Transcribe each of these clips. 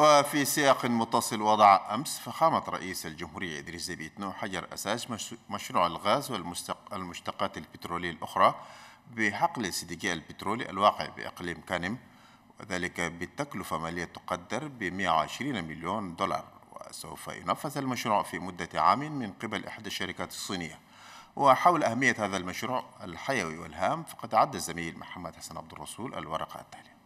وفي سياق متصل وضع أمس فخامة رئيس الجمهورية إدريس بيتنو حجر أساس مشروع الغاز والمشتقات البترولية الأخرى بحقل سيديكي البترولي الواقع بإقليم كانم وذلك بتكلفة مالية تقدر ب 120 مليون دولار وسوف ينفذ المشروع في مدة عام من قبل إحدى الشركات الصينية وحول أهمية هذا المشروع الحيوي والهام فقد عد الزميل محمد حسن عبد الرسول الورقة التالية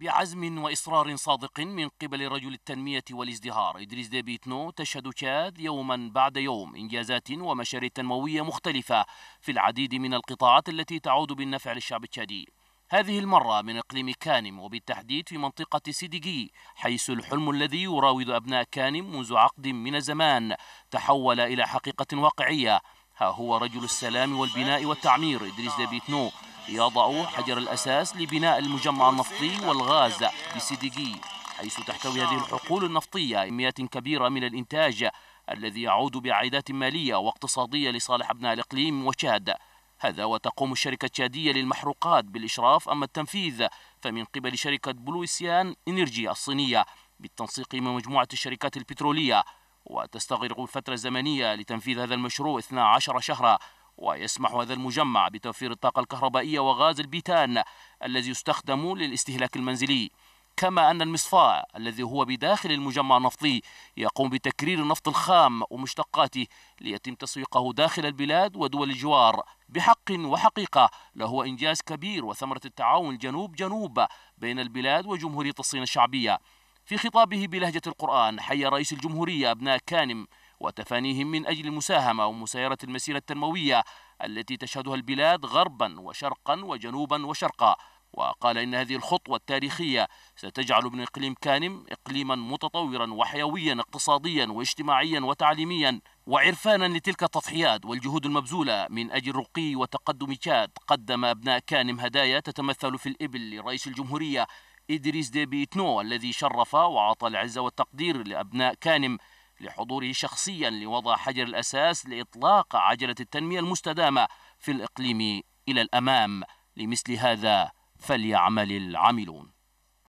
بعزم وإصرار صادق من قبل رجل التنمية والازدهار إدريس ديبيتنو تشهد تشاد يوما بعد يوم إنجازات ومشاريع تنموية مختلفة في العديد من القطاعات التي تعود بالنفع للشعب التشادي هذه المرة من إقليم كانم وبالتحديد في منطقة سيديجي حيث الحلم الذي يراود أبناء كانم منذ عقد من الزمان تحول إلى حقيقة واقعية ها هو رجل السلام والبناء والتعمير إدريس ديبيتنو يضع حجر الأساس لبناء المجمع النفطي والغاز بسيديقي حيث تحتوي هذه الحقول النفطية كميات كبيرة من الإنتاج الذي يعود بعائدات مالية واقتصادية لصالح أبناء الإقليم وشاد هذا وتقوم الشركة الشادية للمحروقات بالإشراف أما التنفيذ فمن قبل شركة بلويسيان إنرجي الصينية بالتنسيق مع مجموعة الشركات البترولية وتستغرق الفترة الزمنية لتنفيذ هذا المشروع 12 شهرا ويسمح هذا المجمع بتوفير الطاقة الكهربائية وغاز البيتان الذي يستخدم للاستهلاك المنزلي كما أن المصفاء الذي هو بداخل المجمع النفطي يقوم بتكرير النفط الخام ومشتقاته ليتم تسويقه داخل البلاد ودول الجوار بحق وحقيقة لهو إنجاز كبير وثمرة التعاون جنوب جنوب بين البلاد وجمهورية الصين الشعبية في خطابه بلهجة القرآن حي رئيس الجمهورية أبناء كانم وتفانيهم من أجل المساهمة ومسايرة المسيرة التنموية التي تشهدها البلاد غربا وشرقا وجنوبا وشرقا وقال إن هذه الخطوة التاريخية ستجعل ابن إقليم كانم إقليما متطورا وحيويا اقتصاديا واجتماعيا وتعليميا وعرفانا لتلك التضحيات والجهود المبذولة من أجل الرقي وتقدم تشاد قدم أبناء كانم هدايا تتمثل في الإبل لرئيس الجمهورية إدريس ديبي تنو الذي شرف وعطى العزة والتقدير لأبناء كانم لحضوره شخصيا لوضع حجر الأساس لإطلاق عجلة التنمية المستدامة في الإقليم إلى الأمام لمثل هذا فليعمل العاملون